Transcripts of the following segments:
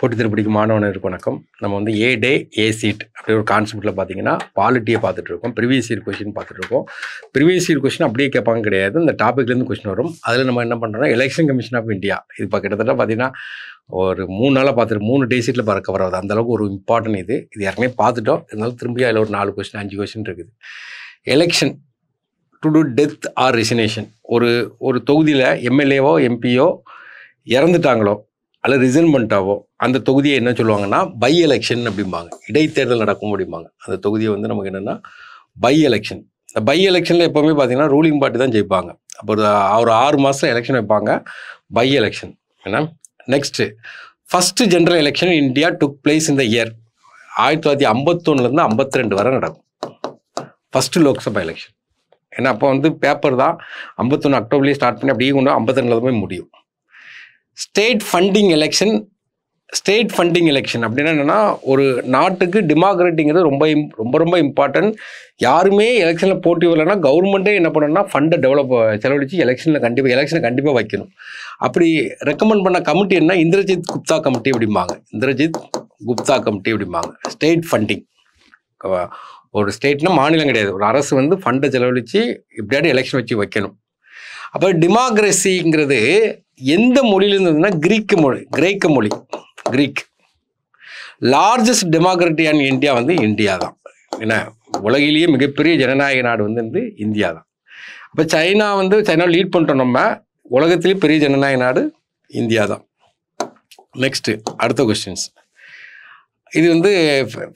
போட்டி திருப்பிடிக்கு மாணவனருக்கு வணக்கம் நம்ம வந்து ஏ டே ஏ சீட் அப்படி ஒரு கான்செப்ட்டில் பார்த்தீங்கன்னா பாலிட்டியை பார்த்துட்டு இருக்கோம் ப்ரீவியஸ் இயர் கொஷின் பார்த்துட்டு இருக்கோம் ப்ரீவியஸ் இயர் கொஸ்டின் அப்படியே கேட்பாங்க கிடையாது இந்த டாப்பிக்லேருந்து கொஸ்டின் வரும் அதில் நம்ம என்ன பண்ணுறோம்னா எலெக்ஷன் கமிஷன் ஆஃப் இந்தியா இது இப்போ கிட்டத்தட்ட பார்த்தீங்கன்னா ஒரு மூணு நாளாக பார்த்துட்டு மூணு டே சீட்டில் பறக்க வராது அந்தளவுக்கு ஒரு இம்பார்ட்டன்ட் இது இது ஏற்கனவே பார்த்துட்டோம் இருந்தாலும் திரும்பி அதில் ஒரு நாலு கொஸ்டின் அஞ்சு கொஸ்டின் இருக்குது election due to death or resignation ஒரு ஒரு தொகுதியில் எம்எல்ஏவோ எம்பியோ இறந்துட்டாங்களோ அல்லது பண்ணிட்டாவோ அந்த தொகுதியை என்ன சொல்லுவாங்கன்னா பை எலெக்ஷன் அப்படிம்பாங்க இடைத்தேர்தல் நடக்கும் அப்படிம்பாங்க அந்த தொகுதியை வந்து நமக்கு என்னென்னா பை எலெக்ஷன் இந்த பை எலெக்ஷனில் எப்போவுமே பார்த்தீங்கன்னா ரூலிங் பார்ட்டி தான் ஜெயிப்பாங்க அப்போ ஒரு ஆறு மாதம் எலெக்ஷன் வைப்பாங்க பை எலெக்ஷன் ஏன்னா next first general election India took place இந்த இயர் ஆயிரத்தி தொள்ளாயிரத்தி ஐம்பத்தொன்னுலேருந்து ஐம்பத்தி ரெண்டு வரை நடக்கும் ஃபஸ்ட்டு லோக்சபா எலெக்ஷன் ஏன்னா அப்போ வந்து பேப்பர் தான் ஐம்பத்தொன்று அக்டோபர்லேயே ஸ்டார்ட் பண்ணி அப்படியே கொண்டு ஐம்பத்தி ரெண்டில் முடியும் state funding election state funding election அப்படின்னா என்னென்னா ஒரு நாட்டுக்கு டெமோக்ரட்டிங்கிறது ரொம்ப ரொம்ப ரொம்ப இம்பார்ட்டன்ட் யாருமே எலெக்ஷனில் போட்டி வரலன்னா கவர்மெண்ட்டே என்ன பண்ணணும்னா ஃபண்டை டெவலப் செலவழித்து எலெக்ஷனில் கண்டிப்பாக எலெக்ஷனை கண்டிப்பாக வைக்கணும் அப்படி ரெக்கமெண்ட் பண்ண கமிட்டி என்ன இந்திரஜித் குப்தா கமிட்டி அப்படிம்பாங்க இந்திரஜித் குப்தா கமிட்டி அப்படிம்பாங்க ஸ்டேட் ஃபண்டிங் ஒரு ஸ்டேட்னா மாநிலம் கிடையாது ஒரு அரசு வந்து ஃபண்டை செலவழித்து இப்படியாட்டி எலெக்ஷன் வச்சு வைக்கணும் அப்போ டிமோக்ரஸிங்கிறது எந்த மொழியிலேருந்து இருந்ததுன்னா கிரீக்கு மொழி கிரேக்க மொழி கிரீக் லார்ஜஸ்ட் டெமோக்ரட்டியான இந்தியா வந்து இந்தியா தான் என்ன உலகிலேயே மிகப்பெரிய ஜனநாயக நாடு வந்து வந்து இந்தியா தான் அப்போ சைனா வந்து சைனாவில் லீட் பண்ணிட்டோம் நம்ம உலகத்திலேயே பெரிய ஜனநாயக நாடு இந்தியா தான் நெக்ஸ்ட்டு அடுத்த கொஸ்டின்ஸ் இது வந்து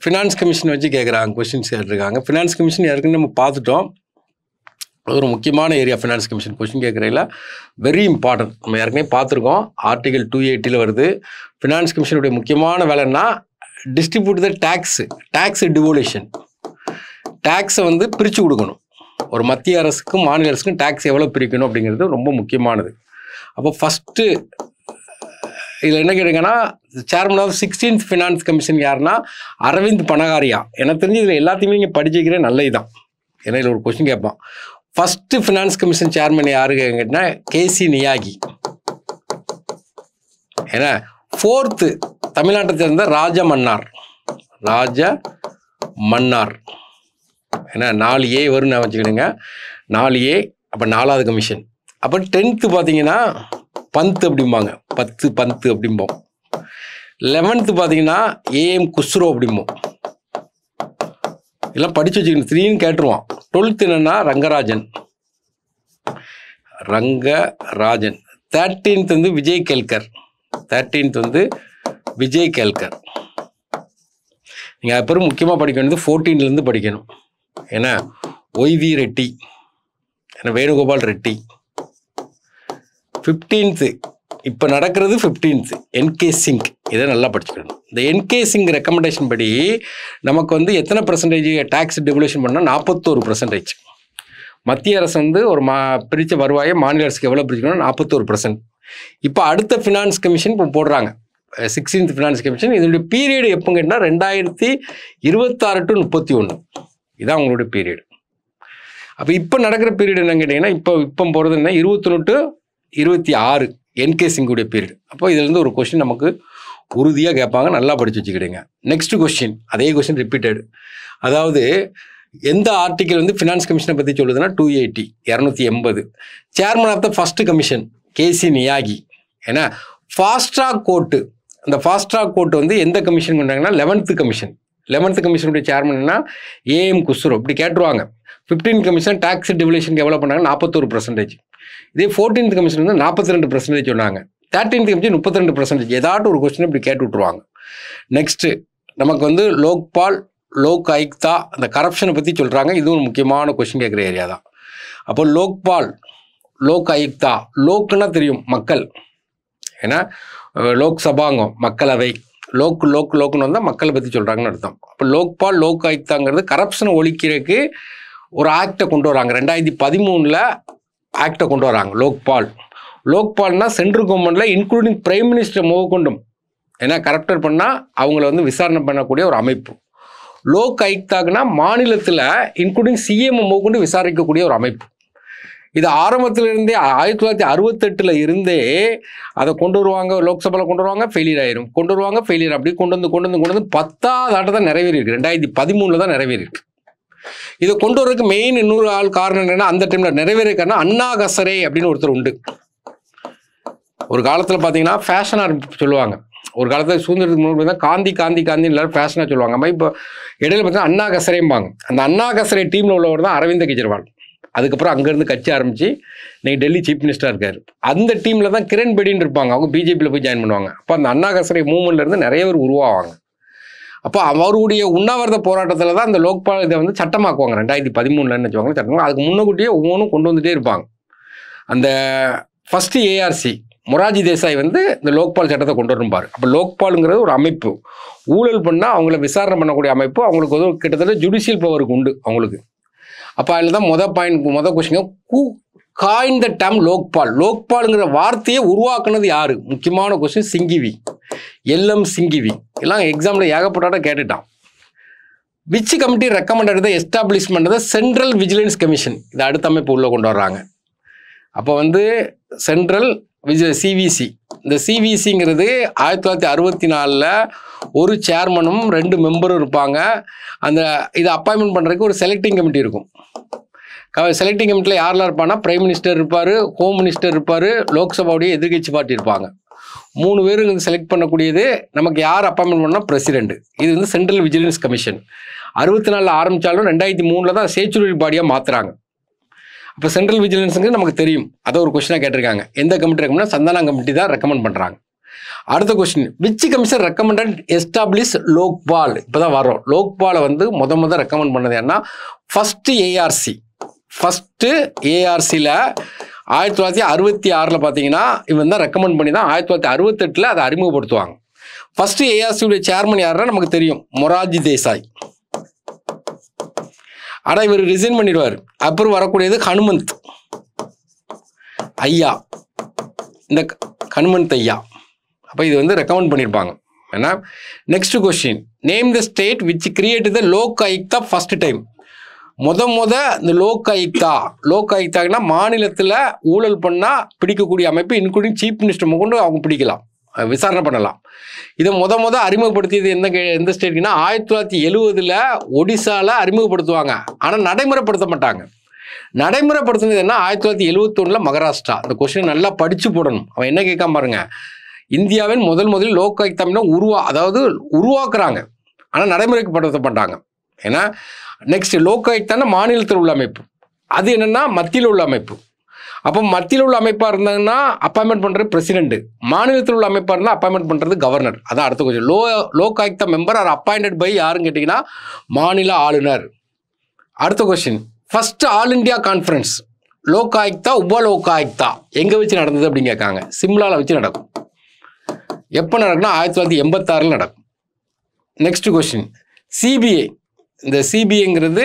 ஃபினான்ஸ் கமிஷன் வச்சு கேட்குறாங்க கொஸ்டின்ஸ் கேட்டிருக்காங்க ஃபினான்ஸ் கமிஷன் ஏற்கனவே நம்ம பார்த்துட்டோம் அது ஒரு முக்கியமான ஏரியா ஃபினான்ஸ் கமிஷன் கொஷின் கேட்குறையில் வெரி இம்பார்ட்டன்ட் நம்ம ஏற்கனவே பார்த்துருக்கோம் ஆர்டிகல் டூ எயிட்டியில் வருது ஃபினான்ஸ் கமிஷனுடைய முக்கியமான வேலைன்னா distribute the tax tax devolution டேக்ஸை வந்து பிரித்து கொடுக்கணும் ஒரு மத்திய அரசுக்கும் மாநில அரசுக்கும் டேக்ஸ் எவ்வளோ பிரிக்கணும் அப்படிங்கிறது ரொம்ப முக்கியமானது அப்போ ஃபஸ்ட்டு இதில் என்ன கேட்டீங்கன்னா chairman of sixteenth finance commission யாருன்னா அரவிந்த் பனகாரியா எனக்கு தெரிஞ்சு இதில் எல்லாத்தையுமே இங்கே படிச்சுக்கிறேன் நல்ல இதான் ஏன்னா இதில் ஒரு கொஸ்டின் கேட்பான் ஃபஸ்ட்டு ஃபினான்ஸ் கமிஷன் சேர்மன் யாரு கேட்டிங்கன்னா கேசி நியாகி ஏன்னா ஃபோர்த்து தமிழ்நாட்டை சேர்ந்த ராஜ மன்னார் ராஜ மன்னார் ஏன்னா நாலு ஏ வரும்னு வச்சுக்கிடுங்க நாலு ஏ அப்போ நாலாவது கமிஷன் அப்போ டென்த்து பார்த்தீங்கன்னா பந்த் அப்படிம்பாங்க பத்து பந்த் அப்படிம்போம் லெவன்த்து பார்த்தீங்கன்னா ஏஎம் குஸ்ரோ அப்படிம்போம் எல்லாம் படித்து வச்சுக்கணும் த்ரீன்னு கேட்டுருவான் டுவெல்த் என்னன்னா ரங்கராஜன் ரங்கராஜன் தேர்டீன்த் வந்து விஜய் கேல்கர் தேர்டீன்த் வந்து விஜய் கேல்கர் நீங்கள் அப்புறம் முக்கியமாக படிக்க வேண்டியது ஃபோர்டீன்லேருந்து படிக்கணும் ஏன்னா ஒய்வி ரெட்டி ஏன்னா வேணுகோபால் ரெட்டி ஃபிஃப்டீன்த்து இப்போ நடக்கிறது ஃபிஃப்டீன்த் என்கே சிங்க் இதை நல்லா படிச்சுக்கணும் இந்த என்கே சிங் ரெக்கமெண்டேஷன் படி நமக்கு வந்து எத்தனை பர்சன்டேஜ் டேக்ஸ் டெவல்யூஷன் பண்ணால் நாற்பத்தோரு பர்சன்டேஜ் மத்திய அரசு வந்து ஒரு மா பிரித்த வருவாயை மாநில அரசுக்கு எவ்வளோ பிரிச்சுக்கணும் நாற்பத்தோரு பர்சன்ட் இப்போ அடுத்த ஃபினான்ஸ் கமிஷன் இப்போ போடுறாங்க சிக்ஸ்டீன்த் ஃபினான்ஸ் கமிஷன் இதனுடைய பீரியடு எப்போங்க கேட்டால் ரெண்டாயிரத்தி இருபத்தாறு டு முப்பத்தி ஒன்று இதான் அவங்களுடைய பீரியடு அப்போ இப்போ நடக்கிற பீரியட் என்னன்னு கேட்டிங்கன்னா இப்போ இப்போ போகிறது என்ன இருபத்தொன்று டு இருபத்தி ஆறு என்கே சிங்குடைய பீரியட் அப்போ இதுலேருந்து ஒரு கொஸ்டின் நமக்கு உறுதியாக கேட்பாங்க நல்லா படித்து வச்சுக்கிடுங்க நெக்ஸ்ட் கொஸ்டின் அதே கொஸ்டின் ரிப்பீட்டட் அதாவது எந்த ஆர்டிக்கல் வந்து ஃபினான்ஸ் கமிஷனை பற்றி சொல்லுதுன்னா டூ எயிட்டி இரநூத்தி எண்பது chairman of the first commission K C Neogy ஏன்னா ஃபாஸ்ட்ராக் கோர்ட்டு அந்த ஃபாஸ்ட்ராக் கோர்ட் வந்து எந்த கமிஷன் பண்ணுறாங்கன்னா லெவன்த்து கமிஷன் லெவன்த்து கமிஷனுடைய சேர்மன்னா ஏஎம் குசுரோ இப்படி கேட்டுருவாங்க ஃபிஃப்டீன் கமிஷன் டாக்ஸ் டிவிலேஷன் எவ்வளோ பண்ணாங்க நாற்பத்தோரு பர்சன்டேஜ் இதே ஃபோர்டீன்த் கமிஷன் வந்து நாற்பத்தி ரெண்டு பர்சன்டேஜ் சொன்னாங்க தேர்ட்டீன்த் கமிஷன் முப்பத்தி ரெண்டு பர்சன்டேஜ் ஏதாவது ஒரு கொஸ்டின் இப்படி கேட்டு விட்ருவாங்க நெக்ஸ்ட்டு நமக்கு வந்து லோக்பால் லோக் ஆயுக்தா அந்த கரப்ஷனை பற்றி சொல்கிறாங்க இதுவும் முக்கியமான கொஸ்டின் கேட்குற ஏரியா தான் அப்போ லோக்பால் லோக் ஆயுக்தா லோக்குன்னா தெரியும் மக்கள் ஏன்னா லோக்சபாங்கம் மக்களவை லோக் லோக் லோக்குன்னு வந்தால் மக்களை பற்றி சொல்கிறாங்கன்னு அர்த்தம் அப்போ லோக்பால் லோக் ஆயுக்தாங்கிறது கரப்ஷனை ஒழிக்கிறதுக்கு ஒரு ஆக்டை கொண்டு வராங்க ரெண்டாயிரத்தி பதிமூணில் ஆக்டை கொண்டு வராங்க லோக்பால் லோக்பால்னால் சென்ட்ரல் கவர்மெண்ட்டில் இன்க்ளூடிங் பிரைம் மினிஸ்டர் முகக்கொண்டும் ஏன்னா கரப்டர் பண்ணால் அவங்கள வந்து விசாரணை பண்ணக்கூடிய ஒரு அமைப்பு லோக் ஆயுக்தாக்னா மாநிலத்தில் இன்க்ளூடிங் சிஎம் முகக்கொண்டு விசாரிக்கக்கூடிய ஒரு அமைப்பு இது ஆரம்பத்திலிருந்தே ஆயிரத்தி தொள்ளாயிரத்தி அறுபத்தெட்டில் இருந்தே அதை கொண்டு வருவாங்க லோக்சபாவில் கொண்டு வருவாங்க ஃபெயிலியர் ஆயிரும் கொண்டு வருவாங்க ஃபெயிலியர் அப்படி கொண்டு வந்து கொண்டு வந்து கொண்டு வந்து பத்தாவது ஆட்டை தான் நிறைவேறியிருக்கு ரெண்டாயிரத்தி பதிமூணில் தான் நிறைவேறியிருக்கு இதை கொண்டு வரதுக்கு மெயின் இன்னொரு ஆள் காரணம் என்னன்னா அந்த டைம்ல நிறைவேற காரணம் அண்ணா கசரே அப்படின்னு ஒருத்தர் உண்டு ஒரு காலத்தில் பார்த்தீங்கன்னா ஃபேஷனாக சொல்லுவாங்க ஒரு காலத்தில் சுதந்திரத்துக்கு முன்னாடி காந்தி காந்தி காந்தி எல்லாரும் ஃபேஷனாக சொல்லுவாங்க மாதிரி இப்போ இடையில பார்த்தீங்கன்னா அண்ணா கசரேம்பாங்க அந்த அண்ணா கசரே டீமில் உள்ளவர் தான் அரவிந்த கெஜ்ரிவால் அதுக்கப்புறம் அங்கேருந்து கட்சி ஆரம்பித்து இன்னைக்கு டெல்லி சீஃப் மினிஸ்டராக இருக்கார் அந்த டீமில் தான் கிரண் பெடின்னு இருப்பாங்க அவங்க பிஜேபியில் போய் ஜாயின் பண்ணுவாங்க அப்போ அந்த அண்ணா கசரை மூவ்மெண்ட்லேருந்து நிறைய பேர் உருவாவாங்க அப்போ அவருடைய உண்ணாவிரத போராட்டத்தில் தான் அந்த லோக்பால் இதை வந்து சட்டமாக்குவாங்க ரெண்டாயிரத்தி பதிமூணுலன்னு வச்சுவாங்க சட்டமாக அதுக்கு முன்னக்கூட்டியே ஒவ்வொன்றும் கொண்டு வந்துகிட்டே இருப்பாங்க அந்த ஃபஸ்ட்டு ஏஆர்சி மொராஜி தேசாய் வந்து இந்த லோக்பால் சட்டத்தை கொண்டு வரும்பார் அப்போ லோக்பாலுங்கிறது ஒரு அமைப்பு ஊழல் பண்ணால் அவங்கள விசாரணை பண்ணக்கூடிய அமைப்பு அவங்களுக்கு வந்து கிட்டத்தட்ட ஜுடிஷியல் பவருக்கு உண்டு அவங்களுக்கு அப்போ அதில் தான் மொதல் பாயிண்ட் மொதல் கொஸ்டிங்க கூ காயின் த லோக்பால் லோக்பாலுங்கிற வார்த்தையை உருவாக்குனது யார் முக்கியமான கொஸ்டின் சிங்கிவி எல்எம் சிங்கிவி எல்லாம் எக்ஸாமில் ஏகப்பட்டாட்ட கேட்டுட்டான் விச் கமிட்டி ரெக்கமெண்டட் எடுத்த எஸ்டாப்ளிஷ் பண்ணதை சென்ட்ரல் விஜிலன்ஸ் கமிஷன் இதை அடுத்த அமைப்பு உள்ளே கொண்டு வர்றாங்க அப்போ வந்து சென்ட்ரல் விஜ சிவிசி இந்த சிவிசிங்கிறது ஆயிரத்தி தொள்ளாயிரத்தி அறுபத்தி நாலில் ஒரு சேர்மனும் ரெண்டு மெம்பரும் இருப்பாங்க அந்த இதை அப்பாயின்மெண்ட் பண்ணுறதுக்கு ஒரு செலக்டிங் கமிட்டி இருக்கும் செலக்டிங் கமிட்டியில் யாரெல்லாம் இருப்பாங்கன்னா பிரைம் மினிஸ்டர் இருப்பார் ஹோம் மினிஸ்டர் இருப்பார் லோக்சபாவுடைய எதிர்கட்சி பார்ட்டி இருப்பாங்க மூணு பேரும் செலக்ட் பண்ணக்கூடியது நமக்கு யார் அப்பாயின்மெண்ட் பண்ணால் பிரசிடென்ட் இது வந்து சென்ட்ரல் விஜிலன்ஸ் கமிஷன் அறுபத்தி நாலில் ஆரம்பித்தாலும் ரெண்டாயிரத்தி மூணில் தான் சேச்சுரல் பாடியாக மாற்றுறாங்க அப்போ சென்ட்ரல் விஜிலன்ஸுங்க நமக்கு தெரியும் அதை ஒரு கொஸ்டினாக கேட்டிருக்காங்க எந்த கமிட்டி இருக்கும்னா சந்தானா கமிட்டி தான் ரெக்கமெண்ட் பண்ணுறாங்க அடுத்த question which commission recommended establish Lokpal இப்போ தான் வரோம் லோக்பாலை வந்து முத முத ரெக்கமெண்ட் பண்ணது ஏன்னா ஃபஸ்ட்டு ஏஆர்சி ஃபஸ்ட்டு ஏஆர்சியில் ஆயிரத்தி தொள்ளாயிரத்தி அறுபத்தி ஆறில் பார்த்தீங்கன்னா இவன் தான் ரெக்கமெண்ட் பண்ணி தான் ஆயிரத்தி தொள்ளாயிரத்தி அறுபத்தெட்டில் அதை அறிமுகப்படுத்துவாங்க ஃபஸ்ட்டு ஏஆர்சியுடைய சேர்மன் யாருன்னா நமக்கு தெரியும் மொராஜி தேசாய் ஆனால் இவர் ரிசைன் பண்ணிடுவார் அப்புறம் வரக்கூடியது ஹனுமந்த் ஐயா இந்த ஹனுமந்த் ஐயா அப்போ இது வந்து ரெக்கமெண்ட் பண்ணியிருப்பாங்க ஏன்னா next question name the state which create the Lokayukta the first time முத முத இந்த லோக் ஆயுக்தா லோக் ஆயுக்தாங்கன்னா மாநிலத்தில் ஊழல் பண்ணால் பிடிக்கக்கூடிய அமைப்பு இன்க்ளூடிங் சீஃப் மினிஸ்டர் கொண்டு அவங்க பிடிக்கலாம் விசாரணை பண்ணலாம் இதை முத முத அறிமுகப்படுத்தியது எந்த எந்த ஸ்டேட்னா ஆயிரத்தி தொள்ளாயிரத்தி எழுவதில் ஒடிசாவில் அறிமுகப்படுத்துவாங்க ஆனால் நடைமுறைப்படுத்த மாட்டாங்க நடைமுறைப்படுத்தினது என்ன ஆயிரத்தி தொள்ளாயிரத்தி எழுவத்தொன்னில் மகாராஷ்டிரா இந்த கொஸ்டின் நல்லா படித்து போடணும் அவன் என்ன கேட்காம பாருங்க இந்தியாவின் முதல் முதலில் லோக் ஆயுக்தாமினா உருவா அதாவது உருவாக்குறாங்க ஆனால் நடைமுறைக்கு படுத்த மாட்டாங்க ஏன்னா நெக்ஸ்ட் லோகாயுக்தான மாநிலத்தில் உள்ள அமைப்பு அது என்னென்னா மத்தியில் உள்ள அமைப்பு அப்போ மத்தியில் உள்ள அமைப்பாக இருந்தாங்கன்னா அப்பாயின்மெண்ட் பண்ணுறது பிரசிடென்ட் மாநிலத்தில் உள்ள அமைப்பாக இருந்தால் அப்பாயின்மெண்ட் பண்ணுறது கவர்னர் அதான் அடுத்த கொஞ்சம் லோ Lok member are appointed by யாருன்னு கேட்டிங்கன்னா மாநில ஆளுநர் அடுத்த கொஸ்டின் first all India conference Lok Ayukta Upa Lok Ayukta எங்கே வச்சு நடந்தது அப்படின்னு கேட்காங்க சிம்லாவில் வச்சு நடக்கும் எப்போ நடக்குன்னா ஆயிரத்தி தொள்ளாயிரத்தி எண்பத்தாறில் நடக்கும் நெக்ஸ்ட் கொஸ்டின் சிபிஐ இந்த சிபிஐங்கிறது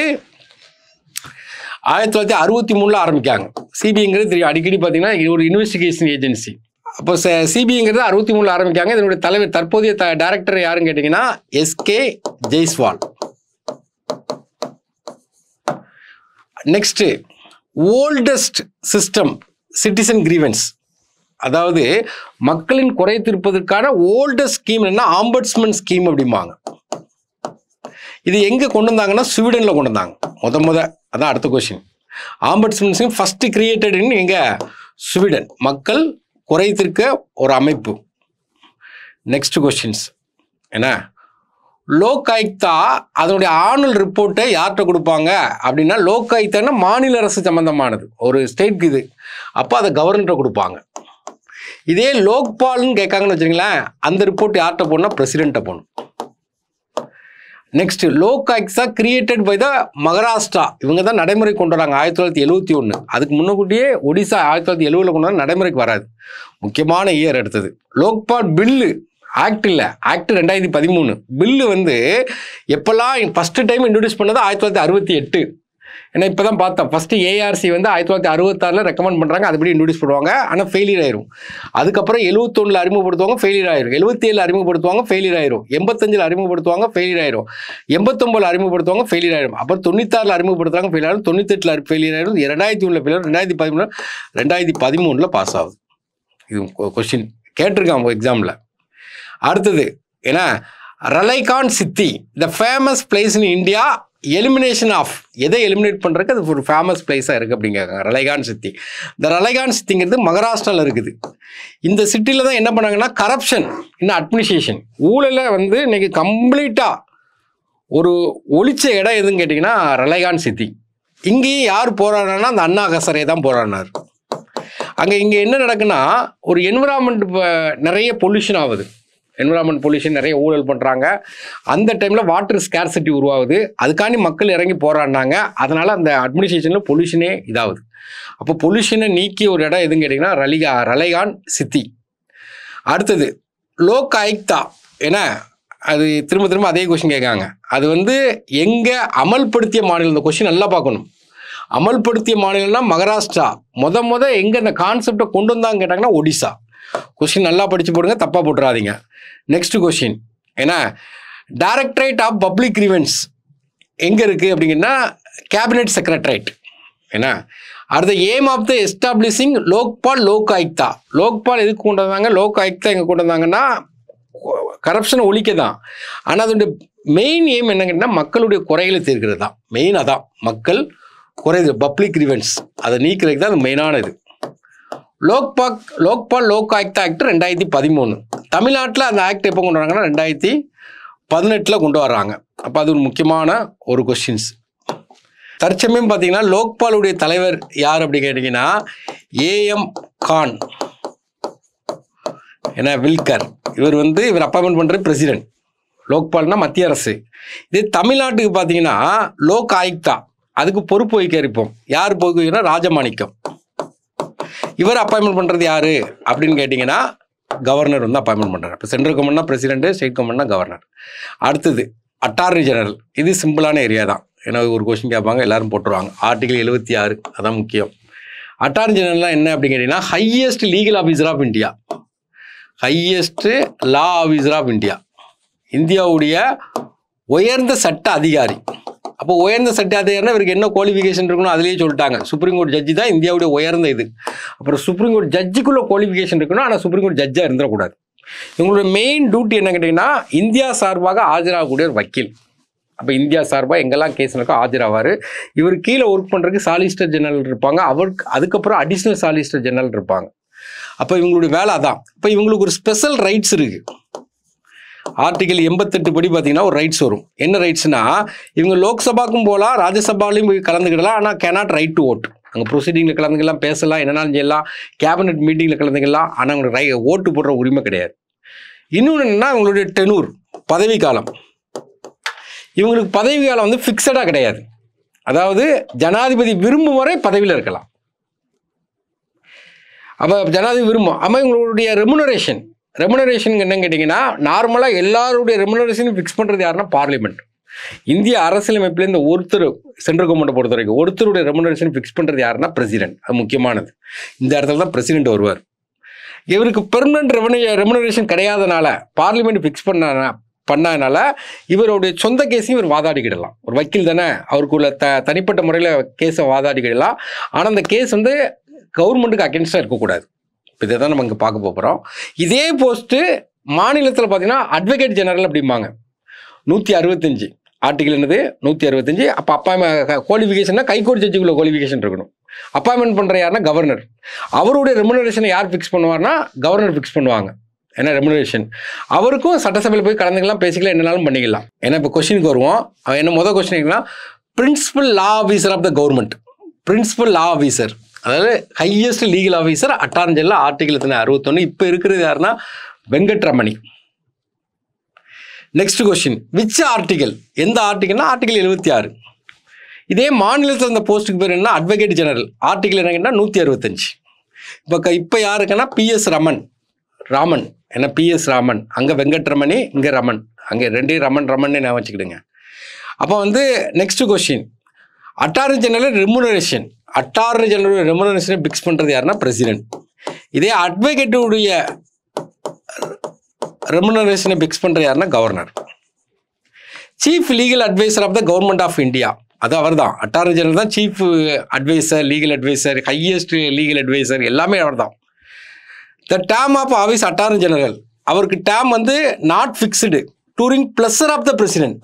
ஆயிரத்தி தொள்ளாயிரத்தி அறுபத்தி மூணில் ஆரம்பிக்காங்க சிபிஐங்கிறது தெரியும் அடிக்கடி பார்த்தீங்கன்னா ஒரு இன்வெஸ்டிகேஷன் ஏஜென்சி அப்போ சிபிஐங்கிறது அறுபத்தி மூணில் ஆரம்பிக்காங்க இதனுடைய தலைவர் தற்போதைய த டைரக்டர் யாருன்னு கேட்டிங்கன்னா S K Jaiswal next oldest system citizen grievance அதாவது மக்களின் குறை தீர்ப்பதற்கான ஓல்டஸ்ட் ஸ்கீம் என்ன ஆம்பட்ஸ்மெண்ட் ஸ்கீம் அப்படிம்பாங்க இது எங்கே கொண்டு வந்தாங்கன்னா ஸ்வீடனில் கொண்டு வந்தாங்க முத முத அதான் அடுத்த கொஸ்டின் ஆம்பட்ஸ்மென்ஸையும் ஃபஸ்ட்டு கிரியேட்டடுன்னு எங்கே ஸ்வீடன் மக்கள் குறைத்திருக்க ஒரு அமைப்பு நெக்ஸ்ட் கொஸ்டின்ஸ் என்ன லோகாயுக்தா அதனுடைய ஆனுவல் ரிப்போர்ட்டை யார்கிட்ட கொடுப்பாங்க அப்படின்னா லோகாயுக்தான்னா மாநில அரசு சம்மந்தமானது ஒரு ஸ்டேட்க்கு இது அப்போ அதை கவர்னர்கிட்ட கொடுப்பாங்க இதே லோக்பால்னு கேட்காங்கன்னு வச்சுங்களேன் அந்த ரிப்போர்ட் யார்கிட்ட போகணும்னா பிரசிடென்ட்டை போகணும் நெக்ஸ்ட் லோக் ஆக்ஸா கிரியேட்டட் பை த மகாராஷ்டிரா இவங்க தான் நடைமுறை கொண்டு வராங்க ஆயிரத்தி தொள்ளாயிரத்தி எழுபத்தி ஒன்று அதுக்கு முன்னக்கூட்டியே ஒடிசா ஆயிரத்தி தொள்ளாயிரத்தி எழுவில் கொண்டு வர நடைமுறைக்கு வராது முக்கியமான இயர் எடுத்தது லோக்பால் பில்லு ஆக்ட் இல்லை ஆக்ட் ரெண்டாயிரத்தி பதிமூணு பில்லு வந்து எப்போல்லாம் ஃபஸ்ட்டு டைம் இன்ட்ரடியூஸ் பண்ணது ஆயிரத்தி தொள்ளாயிரத்தி அறுபத்தி எட்டு ஏன்னா இப்போ தான் பார்த்தோம் ஃபஸ்ட்டு ஏஆர்சி வந்து ஆயிரத்தி தொள்ளாயிரத்தி அறுபத்தாறில் ரெக்கமெண்ட் பண்ணுறாங்க அதுபடி நோட்டீஸ் போடுவாங்க ஆனால் ஃபெயிலியர் ஆயிரும் அதுக்கப்புறம் எழுபத்தொன்னில் அறிமுகப்படுத்துவாங்க ஃபெயிலியர் ஆயிரும் ஏழில் அறிமுகப்படுத்துவாங்க ஃபெயிலியர் ஆயிரும் எண்பத்தஞ்சில் அறிமுகப்படுத்துவாங்க ஃபெயிலியர் ஆயிரும் எண்பத்தொம்பதில் அறிமுகப்படுத்துவாங்க ஃபெயிலியர் ஆயிரும் அப்புறம் தொண்ணூத்தாறில் அறிமுகப்படுத்துறாங்க ஃபெயில் ஆயிரும் தொண்ணூத்தெட்டில் ஃபெயிலியர் ஆயிரும் ரெண்டாயிரத்தி ஒன்றில் ஃபெயிலியர் ரெண்டாயிரத்தி பதிமூணு ரெண்டாயிரத்தி பதிமூணில் பாஸ் ஆகுது இது கொஸ்டின் கேட்டிருக்காங்க எக்ஸாமில் அடுத்தது ஏன்னா Ralegan Siddhi the famous place in India elimination of எதை எலிமினேட் பண்ணுறக்கு அது ஒரு ஃபேமஸ் பிளேஸாக இருக்குது அப்படிங்கிறாங்க ரலைகான் சித்தி இந்த ரலைகான் சித்திங்கிறது மகாராஷ்டிராவில் இருக்குது இந்த சிட்டியில் தான் என்ன பண்ணாங்கன்னா கரப்ஷன் இன்னும் அட்மினிஸ்ட்ரேஷன் ஊழலை வந்து இன்றைக்கி கம்ப்ளீட்டாக ஒரு ஒழிச்ச இடம் எதுன்னு கேட்டிங்கன்னா ரலைகான் சித்தி இங்கேயும் யார் போராடனா அந்த அண்ணா ஹசரே தான் போராடினார் அங்கே இங்கே என்ன நடக்குன்னா ஒரு என்விரான்மெண்ட் நிறைய பொல்யூஷன் ஆகுது என்விரான்மெண்ட் பொல்யூஷன் நிறைய ஊழல் பண்ணுறாங்க அந்த டைமில் வாட்டர் ஸ்கேர்சிட்டி உருவாகுது அதுக்காண்டி மக்கள் இறங்கி போராடினாங்க அதனால் அந்த அட்மினிஸ்ட்ரேஷனில் பொல்யூஷனே இதாகுது அப்போ பொல்யூஷனை நீக்கிய ஒரு இடம் எதுன்னு கேட்டிங்கன்னா ரலிகா ரலைகான் சித்தி அடுத்தது லோக் ஆயுக்தா என்ன அது திரும்ப திரும்ப அதே கொஷின் கேட்காங்க அது வந்து எங்கே அமல்படுத்திய மாநிலம் இந்த கொஷின் நல்லா பார்க்கணும் அமல்படுத்திய மாநிலம்னா மகாராஷ்டிரா முத முத எங்கே இந்த கான்செப்டை கொண்டு வந்தாங்க கேட்டாங்கன்னா ஒடிசா கொஸ்டின் நல்லா படித்து போடுங்க தப்பாக போட்டுறாதீங்க நெக்ஸ்ட் கொஸ்டின் ஏன்னா டைரக்டரேட் ஆஃப் பப்ளிக் ரிவென்ஸ் எங்கே இருக்குது அப்படிங்கன்னா கேபினெட் செக்ரட்டரேட் என்ன அடுத்த aim of the establishing Lokpal Lok Ayukta Lokpal எதுக்கு கொண்டு வந்தாங்க லோக் ஆயுக்தா எங்கே கொண்டு வந்தாங்கன்னா கரப்ஷனை ஒழிக்க தான் ஆனால் அதோடைய மெயின் எய்ம் என்ன கேட்டால் மக்களுடைய குறைகளை தீர்க்கிறது தான் மெயின் அதான் மக்கள் குறைது பப்ளிக் ரிவென்ஸ் அதை நீக்கிறதுக்கு தான் அது மெயினானது லோக்பாக் லோக்பால் லோக் ஆக்ட் ஆக்ட் ரெண்டாயிரத்தி பதிமூணு தமிழ்நாட்டில் அந்த ஆக்ட் எப்போ கொண்டு வராங்கன்னா ரெண்டாயிரத்தி பதினெட்டில் கொண்டு வர்றாங்க அப்போ அது ஒரு முக்கியமான ஒரு கொஸ்டின்ஸ் தற்சமயம் பார்த்தீங்கன்னா லோக்பாலுடைய தலைவர் யார் அப்படி கேட்டிங்கன்னா ஏஎம் கான் ஏன்னா வில்கர் இவர் வந்து இவர் அப்பாயின்மெண்ட் பண்ணுறது பிரசிடென்ட் லோக்பால்னா மத்திய அரசு இதே தமிழ்நாட்டுக்கு பார்த்தீங்கன்னா லோக் ஆயுக்தா அதுக்கு பொறுப்பு வகிக்க இருப்போம் யார் பொறுப்பு வகிக்கன்னா ராஜமாணிக்கம் இவர் அப்பாயின்மெண்ட் பண்ணுறது யார் அப்படின்னு கேட்டிங்கன்னா கவர்னர் வந்து அப்பாயின்மெண்ட் பண்ணுறாரு இப்போ சென்ட்ரல் கவர்மெண்ட்னா பிரசிடென்ட்டு ஸ்டேட் கவர்மெண்ட்னா கவர்னர் அடுத்தது அட்டார்னி ஜெனரல் இது சிம்பிளான ஏரியா தான் ஏன்னா ஒரு கொஸ்டின் கேட்பாங்க எல்லாரும் போட்டுருவாங்க ஆர்டிகல் எழுபத்தி ஆறு அதான் முக்கியம் அட்டார்னி ஜெனரல்லாம் என்ன அப்படின்னு கேட்டிங்கன்னா highest legal officer of India highest law officer of India இந்தியாவுடைய உயர்ந்த சட்ட அதிகாரி அப்போ உயர்ந்த சட்டாத்தையர்னா இவருக்கு என்ன குவாலிஃபிகேஷன் இருக்கணும் அதுலேயே சொல்லிட்டாங்க சுப்ரீம் கோர்ட் ஜட்ஜி தான் இந்தியாவுடைய உயர்ந்த இது அப்புறம் சுப்ரீம் கோர்ட் ஜட்ஜுக்குள்ள குவாலிஃபிகேஷன் இருக்கணும் ஆனால் சுப்ரீம் கோர்ட் ஜட்ஜாக இருந்துடக்கூடாது இவங்களோட மெயின் டியூட்டி என்ன கேட்டிங்கன்னா இந்தியா சார்பாக ஆஜராகக்கூடிய ஒரு வக்கீல் அப்போ இந்தியா சார்பாக எங்கெல்லாம் கேஸ் ஆஜராவார் இவர் கீழே ஒர்க் பண்ணுறதுக்கு சாலிசிட்டர் ஜெனரல் இருப்பாங்க அவருக்கு அதுக்கப்புறம் அடிஷ்னல் சாலிசிட்டர் ஜெனரல் இருப்பாங்க அப்போ இவங்களுடைய வேலை அதான் இப்போ இவங்களுக்கு ஒரு ஸ்பெஷல் ரைட்ஸ் இருக்குது ஆர்டிகல் எண்பத்தெட்டு படி பார்த்தீங்கன்னா ஒரு ரைட்ஸ் வரும் என்ன ரைட்ஸ்னா இவங்க லோக்சபாக்கும் போகலாம் ராஜ்யசபாலையும் போய் கலந்துக்கிடலாம் ஆனால் கேனாட் ரைட் டு ஓட் அங்கே ப்ரொசீடிங்கில் கலந்துக்கலாம் பேசலாம் என்னென்னாலும் செய்யலாம் கேபினெட் மீட்டிங்கில் கலந்துக்கலாம் ஆனால் அவங்களுக்கு ரை ஓட்டு போடுற உரிமை கிடையாது இன்னொன்று என்னென்னா அவங்களுடைய டெனூர் பதவி காலம் இவங்களுக்கு பதவி காலம் வந்து ஃபிக்ஸடாக கிடையாது அதாவது ஜனாதிபதி விரும்பும் வரை பதவியில் இருக்கலாம் அப்போ ஜனாதிபதி விரும்பும் ஆமாம் இவங்களுடைய ரெமுனரேஷன் ரெமுனரேஷன் என்னன்னு கேட்டிங்கன்னா நார்மலாக எல்லாருடைய ரெமுனரேஷன் ஃபிக்ஸ் பண்ணுறது யாருன்னா பார்லிமெண்ட் இந்திய அரசியலமைப்பில் இந்த ஒருத்தர் சென்ட்ரல் கவர்மெண்ட் பொறுத்த வரைக்கும் ஒருத்தருடைய ரெமுனரேஷன் ஃபிக்ஸ் பண்ணுறது யாருன்னா பிரசிடென்ட் அது முக்கியமானது இந்த இடத்துல தான் பிரசிடென்ட் வருவார் இவருக்கு பெர்மனன்ட் ரெவன்யூ ரெமுனரேஷன் கிடையாதனால பார்லிமெண்ட் ஃபிக்ஸ் பண்ண பண்ணாதனால இவருடைய சொந்த கேஸையும் இவர் வாதாடிக்கிடலாம் ஒரு வக்கீல் தானே அவருக்குள்ள த தனிப்பட்ட முறையில் கேஸை வாதாடிக்கிடலாம் ஆனால் அந்த கேஸ் வந்து கவர்மெண்ட்டுக்கு அகேன்ஸ்டாக இருக்கக்கூடாது இதை தான் நம்ம இங்கே பார்க்க போகிறோம் இதே போஸ்ட்டு மாநிலத்தில் பார்த்தீங்கன்னா அட்வொகேட் ஜெனரல் அப்படிம்பாங்க நூற்றி அறுபத்தஞ்சு ஆர்டிகல் என்னது நூற்றி அறுபத்தஞ்சு அப்போ அப்பா குவாலிஃபிகேஷன்னா கைகோர்ட் ஜட்ஜுக்குள்ள குவாலிஃபிகேஷன் இருக்கணும் அப்பாயின்மெண்ட் பண்ணுற யாருன்னா கவர்னர் அவருடைய ரெமுனரேஷனை யார் ஃபிக்ஸ் பண்ணுவார்னா கவர்னர் ஃபிக்ஸ் பண்ணுவாங்க ஏன்னா ரெமுனரேஷன் அவருக்கும் சட்டசபையில் போய் கலந்துக்கலாம் பேசிக்கலாம் என்னாலும் பண்ணிக்கலாம் ஏன்னா இப்போ கொஸ்டினுக்கு வருவோம் என்ன முதல் question principal law officer of the government principal law officer அதாவது highest legal officer attorney article எத்தனை அறுபத்தொன்று இப்போ இருக்கிறது யாருன்னா Venkataramani next question which article எந்த ஆர்டிகல்னா ஆர்டிகல் எழுபத்தி ஆறு இதே மாநிலத்தில் இருந்த போஸ்ட்டுக்கு பேர் என்ன அட்வொகேட் ஜெனரல் ஆர்டிகல் என்ன கேட்டால் நூற்றி அறுபத்தஞ்சு இப்போ இப்போ யாருக்குன்னா பிஎஸ் ரமன் ராமன் ஏன்னா பிஎஸ் ராமன் அங்கே வெங்கட்ரமணி இங்கே ரமன் அங்கே ரெண்டே ரமன் ரமன்னு நான் வச்சுக்கிடுங்க அப்போ வந்து next question attorney general remuneration attorney general ரெமனேஷனை பிக்ஸ் பண்ணுறது யாருன்னா பிரசிடென்ட் இதே அட்வொகேட்டுடைய ரெமுனரேஷனை பிக்ஸ் பண்ணுறது யாருன்னா governor chief legal adviser of the government of India அது அவர் தான் அட்டார்னி ஜெனரல் தான் chief adviser legal adviser highest legal adviser எல்லாமே அவர் தான் the term of office attorney general அவருக்கு டேம் வந்து not fixed during pleasure of the president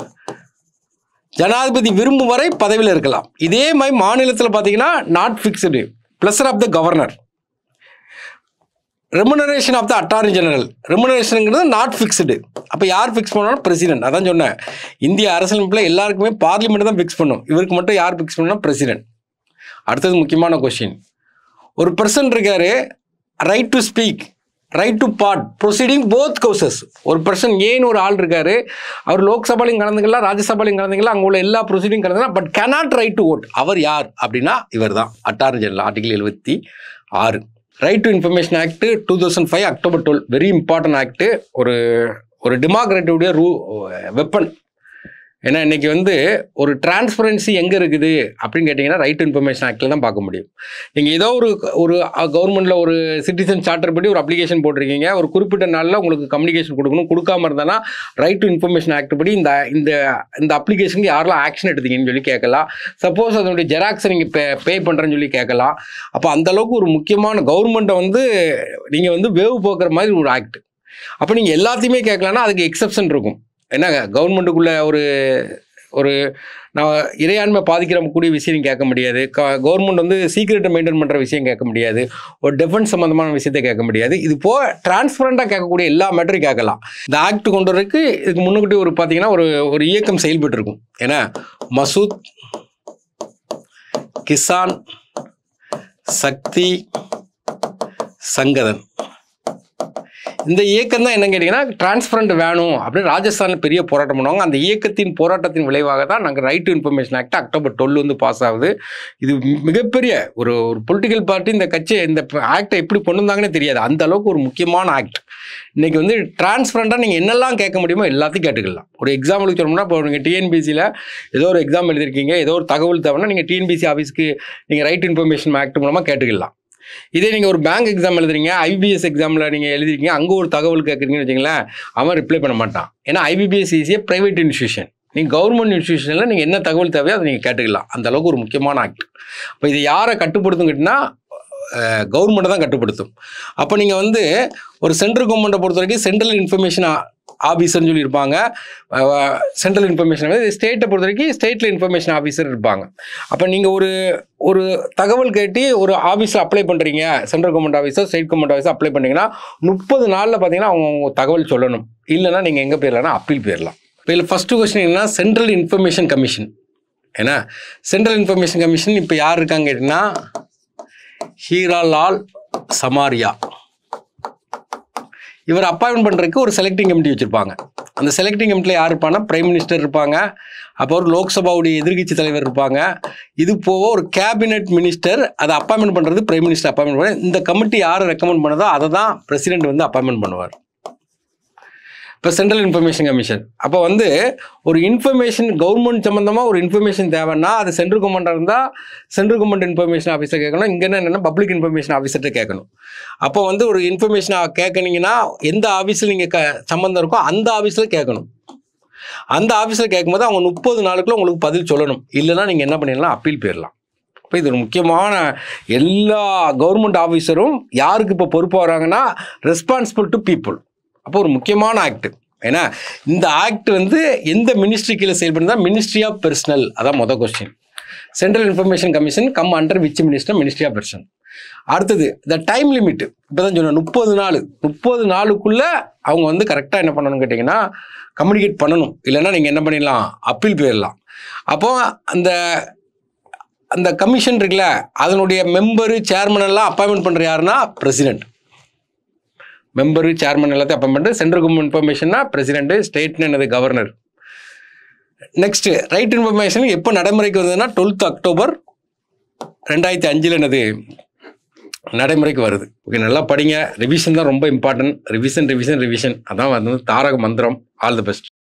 ஜனாதிபதி விரும்பும் வரை பதவியில் இருக்கலாம் இதே மாதிரி மாநிலத்தில் பார்த்தீங்கன்னா not fixed pleasure of the governor remuneration of the attorney general ரெமுனரேஷனுங்கிறது நாட் ஃபிக்ஸ்டு அப்போ யார் ஃபிக்ஸ் பண்ணாலும் பிரசிடென்ட் அதான் சொன்னேன் இந்திய அரசியலமைப்பில் எல்லாருக்குமே பார்லிமெண்ட் தான் ஃபிக்ஸ் பண்ணும் இவருக்கு மட்டும் யார் ஃபிக்ஸ் பண்ணால் பிரசிடென்ட் அடுத்தது முக்கியமான கொஷின் ஒரு பர்சன் இருக்காரு right to speak right to part proceeding both houses ஒரு பர்சன் ஏன்னு ஒரு ஆள் இருக்காரு அவர் லோக்சபாலையும் கலந்துக்கலாம் ராஜ்யசபாலையும் கலந்துக்கலாம் அங்கே உள்ள எல்லா ப்ரொசீடிங் கலந்துக்கலாம் but cannot right to vote அவர் யார் அப்படின்னா இவர் தான் அட்டார்னி ஜெனரல் ஆர்டிகல் எழுபத்தி ஆறு right to information act two thousand five October twelve very important act ஒரு ஒரு டெமோக்ராட்டியுடைய ரூ வெப்பன் ஏன்னா இன்னைக்கு வந்து ஒரு டிரான்ஸ்பரன்சி எங்கே இருக்குது அப்படின்னு கேட்டிங்கன்னா ரைட் இன்ஃபர்மேஷன் ஆக்டில் தான் பார்க்க முடியும் நீங்கள் ஏதோ ஒரு ஒரு கவர்மெண்ட்டில் ஒரு சிட்டிசன் சார்ட்டர் படி ஒரு அப்ளிகேஷன் போட்டிருக்கீங்க ஒரு குறிப்பிட்ட நாளில் உங்களுக்கு கம்யூனிகேஷன் கொடுக்கணும் கொடுக்காம இருந்தாலும் ரைட் டு இன்ஃபர்மேஷன் ஆக்ட் படி இந்த இந்த இந்த அப்ளிகேஷனுக்கு யாரெல்லாம் ஆக்ஷன் எடுத்தீங்கன்னு சொல்லி கேட்கலாம் சப்போஸ் அதனுடைய ஜெராக்ஸை நீங்கள் பே பே பண்ணுறேன்னு சொல்லி கேட்கலாம் அப்போ அந்தளவுக்கு ஒரு முக்கியமான கவர்மெண்ட்டை வந்து நீங்கள் வந்து வேவு போக்குற மாதிரி ஒரு ஆக்ட் அப்போ நீங்கள் எல்லாத்தையுமே கேட்கலன்னா அதுக்கு எக்ஸப்ஷன் இருக்கும் என்னங்க கவர்மெண்ட்டுக்குள்ளே ஒரு ஒரு நான் இறையாண்மை பாதிக்கிற கூடிய விஷயம் கேட்க முடியாது க கவர்மெண்ட் வந்து சீக்ரெட்டை மெயின்டைன் பண்ணுற விஷயம் கேட்க முடியாது ஒரு டிஃபென்ஸ் சம்மந்தமான விஷயத்தை கேட்க முடியாது இது போக டிரான்ஸ்பரண்ட்டாக கேட்கக்கூடிய எல்லா மேட்டரும் கேட்கலாம் இந்த ஆக்ட் கொண்டு வரதுக்கு இதுக்கு முன்னுக்கிட்டே ஒரு பார்த்தீங்கன்னா ஒரு ஒரு இயக்கம் செயல்பட்டு இருக்கும் ஏன்னா மசூத் கிசான் சக்தி சங்கதன் இந்த இயக்கம் தான் என்ன கேட்டிங்கன்னா ட்ரான்ஸ்பரண்ட் வேணும் அப்படின்னு ராஜஸ்தானில் பெரிய போராட்டம் பண்ணுவாங்க அந்த இயக்கத்தின் போராட்டத்தின் விளைவாக தான் நாங்கள் right to information act October twelve வந்து பாஸ் ஆகுது இது மிகப்பெரிய ஒரு ஒரு பொலிட்டிக்கல் பார்ட்டி இந்த கட்சி இந்த ஆக்டை எப்படி கொண்டு வந்தாங்கன்னே தெரியாது அந்த அளவுக்கு ஒரு முக்கியமான ஆக்ட் இன்றைக்கி வந்து ட்ரான்ஸ்பரண்டாக நீங்கள் என்னெல்லாம் கேட்க முடியுமோ எல்லாத்தையும் கேட்டுக்கலாம் ஒரு எக்ஸாம்பிளுக்கு சொல்லணும்னா இப்போ நீங்கள் டிஎன்பிசியில் ஏதோ ஒரு எக்ஸாம் எழுதியிருக்கீங்க ஏதோ ஒரு தகவல் தேவைன்னா நீங்கள் டிஎன்பிசி ஆஃபீஸ்க்கு நீங்கள் ரைட் இன்ஃபர்மேஷன் ஆக்ட் மூலமாக கேட்டுக்கலாம் இதே நீங்கள் ஒரு பேங்க் எக்ஸாம் எழுதுறீங்க ஐபிஎஸ் எக்ஸாமில் நீங்கள் எழுதிருக்கீங்க அங்கே ஒரு தகவல் கேட்குறீங்கன்னு வச்சிங்களேன் அவன் ரிப்ளை பண்ண மாட்டான் ஏன்னா ஐபிபிஎஸ் ஈஸியாக ப்ரைவேட் இன்ஸ்டியூஷன் நீங்கள் கவர்மெண்ட் இன்ஸ்டியூஷனில் நீங்கள் என்ன தகவல் தேவையோ அதை நீங்கள் கேட்டுக்கலாம் அந்த அளவுக்கு ஒரு முக்கியமான ஆக்ட் இப்போ இதை யாரை கட்டுப்படுத்தும் கவர்மெண்ட்டை தான் கட்டுப்படுத்தும் அப்போ நீங்கள் வந்து ஒரு சென்ட்ரல் கவர்மெண்ட்டை பொறுத்த வரைக்கும் சென்ட்ரல் இன்ஃபர்மேஷன் ஆஃபீஸர்னு சொல்லி இருப்பாங்க சென்ட்ரல் இன்ஃபர்மேஷன் ஸ்டேட்டை பொறுத்த வரைக்கும் ஸ்டேட்டில் இன்ஃபர்மேஷன் ஆஃபீஸர் இருப்பாங்க அப்போ நீங்கள் ஒரு ஒரு தகவல் கேட்டு ஒரு ஆஃபீஸில் அப்ளை பண்ணுறீங்க central government officer state government officer apply பண்ணிங்கன்னா முப்பது நாளில் பார்த்தீங்கன்னா அவங்க தகவல் சொல்லணும் இல்லைன்னா நீங்கள் எங்கே போயிடலாம்னா அப்பீல் போயிடலாம் இப்போ இல்லை ஃபஸ்ட்டு கொஸ்டின் என்னன்னா சென்ட்ரல் இன்ஃபர்மேஷன் கமிஷன் ஏன்னா சென்ட்ரல் இன்ஃபர்மேஷன் கமிஷன் இப்போ யார் இருக்காங்க கேட்டிங்கன்னா ஹீரா லால் சமாரியா இவர் அப்பாயின்ட் பண்ணுறதுக்கு ஒரு செலக்டிங் கமிட்டி வச்சுருப்பாங்க அந்த செலக்டிங் கமிட்டியில் யார் இருப்பாங்கன்னா பிரைம் மினிஸ்டர் இருப்பாங்க அப்போ ஒரு லோக்சபாவுடைய எதிர்கட்சி தலைவர் இருப்பாங்க இது போக ஒரு கேபினட் மினிஸ்டர் அதை அப்பாயின்மெண்ட் பண்ணுறது பிரைம் மினிஸ்டர் அப்பாயின்மெண்ட் பண்ணுறது இந்த கமிட்டி யார் ரெக்கமெண்ட் பண்ணதோ அதை தான் பிரசிடென்ட் வந்து அப்பாயின்மெண்ட் பண்ணுவார் இப்போ சென்ட்ரல் இன்ஃபர்மேஷன் கமிஷன் அப்போ வந்து ஒரு இன்ஃபர்மேஷன் கவர்மெண்ட் சம்மந்தமாக ஒரு இன்ஃபர்மேஷன் தேவைன்னா அது சென்ட்ரல் கவர்மெண்ட்டாக இருந்தால் சென்ட்ரல் கவர்மெண்ட் இன்ஃபர்மேஷன் ஆஃபீஸர் கேட்கணும் இங்கே என்ன என்னென்னா பப்ளிக் இன்ஃபர்மேஷன் ஆஃபீஸர்கிட்ட கேட்கணும் அப்போ வந்து ஒரு இன்ஃபர்மேஷன் கேட்கணிங்கன்னா எந்த ஆஃபீஸில் நீங்கள் க சம்மந்தம் இருக்கோ அந்த ஆஃபீஸில் கேட்கணும் அந்த ஆஃபீஸில் கேட்கும்போது அவங்க முப்பது நாளுக்குள்ள உங்களுக்கு பதில் சொல்லணும் இல்லைன்னா நீங்கள் என்ன பண்ணிடலாம் அப்பீல் போயிடலாம் இப்போ இது ஒரு முக்கியமான எல்லா கவர்மெண்ட் ஆஃபீஸரும் யாருக்கு இப்போ பொறுப்பு வராங்கன்னா ரெஸ்பான்சிபிள் டு பீப்புள் அப்போ ஒரு முக்கியமான ஆக்ட் ஏன்னா இந்த ஆக்ட் வந்து எந்த மினிஸ்ட்ரி கீழே செயல்படுதா மினிஸ்ட்ரி ஆஃப் பர்சனல் அதான் மொதல் question central information commission come under which minister ministry of personnel அடுத்தது த டைம் லிமிட் இப்போ தான் சொன்னேன் முப்பது நாள் முப்பது நாளுக்குள்ளே அவங்க வந்து கரெக்டாக என்ன பண்ணணும்னு கேட்டிங்கன்னா கம்யூனிகேட் பண்ணணும் இல்லைன்னா நீங்கள் என்ன பண்ணிடலாம் அப்பீல் போயிடலாம் அப்போ அந்த அந்த கமிஷன் இருக்குல்ல அதனுடைய மெம்பரு சேர்மன் எல்லாம் அப்பாயின்மெண்ட் பண்ணுற யாருன்னா பிரசிடென்ட் மெம்பரு சேர்மன் எல்லாத்தையும் அப்பன் பண்ணுறது சென்ட்ரல் கவர்மெண்ட் இன்ஃபர்மேஷன்னா பிரசிடென்ட் ஸ்டேட்னு என்னது கவர்னர் நெக்ஸ்ட் ரைட் இன்ஃபர்மேஷன் எப்போ நடைமுறைக்கு வருதுன்னா டுவெல்த் அக்டோபர் ரெண்டாயிரத்தி அஞ்சில் என்னது நடைமுறைக்கு வருது ஓகே நல்லா படிங்க ரிவிஷன் தான் ரொம்ப இம்பார்ட்டன்ட் ரிவிஷன் ரிவிஷன் ரிவிஷன் அதான் வந்து தாரக மந்திரம் ஆல் தி பெஸ்ட்